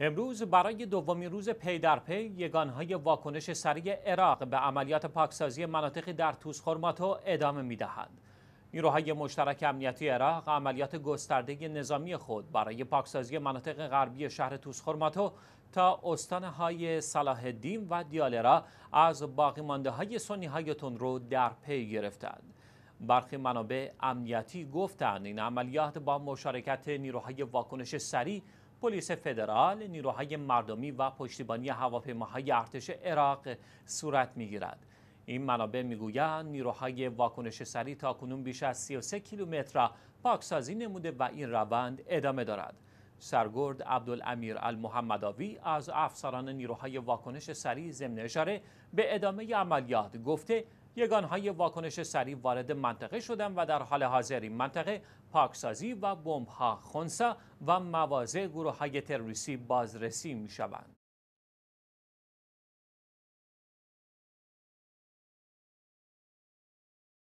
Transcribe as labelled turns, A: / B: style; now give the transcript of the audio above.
A: امروز برای دومین روز پی در پی یگانهای واکنش سریع عراق به عملیات پاکسازی مناطقی در توسخورماتو ادامه دهند. نیروهای مشترک امنیتی عراق عملیات گسترده نظامی خود برای پاکسازی مناطق غربی شهر توسخورماتو تا استانهای صلاح الدین و دیالرا از باقی مانده های سنی های تندرو در پی گرفتند. برخی منابع امنیتی گفتند این عملیات با مشارکت نیروهای واکنش سریع پلیس فدرال، نیروهای مردمی و پشتیبانی هواپیماهای ارتش عراق صورت میگیرد. این منابع میگویند نیروهای واکنش سری تا کنون بیش از 33 کیلومتر پاکسازی نموده و این روند ادامه دارد. سرگرد عبدالامیر المحمداوی از افسران نیروهای واکنش سریع ضمن اشاره به ادامه عملیات گفته یگانهای واکنش سریع وارد منطقه شدند و در حال حاضر این منطقه پاکسازی و بمبها خونسا و مواضع گروه های تروریستی بازرسی می شوند.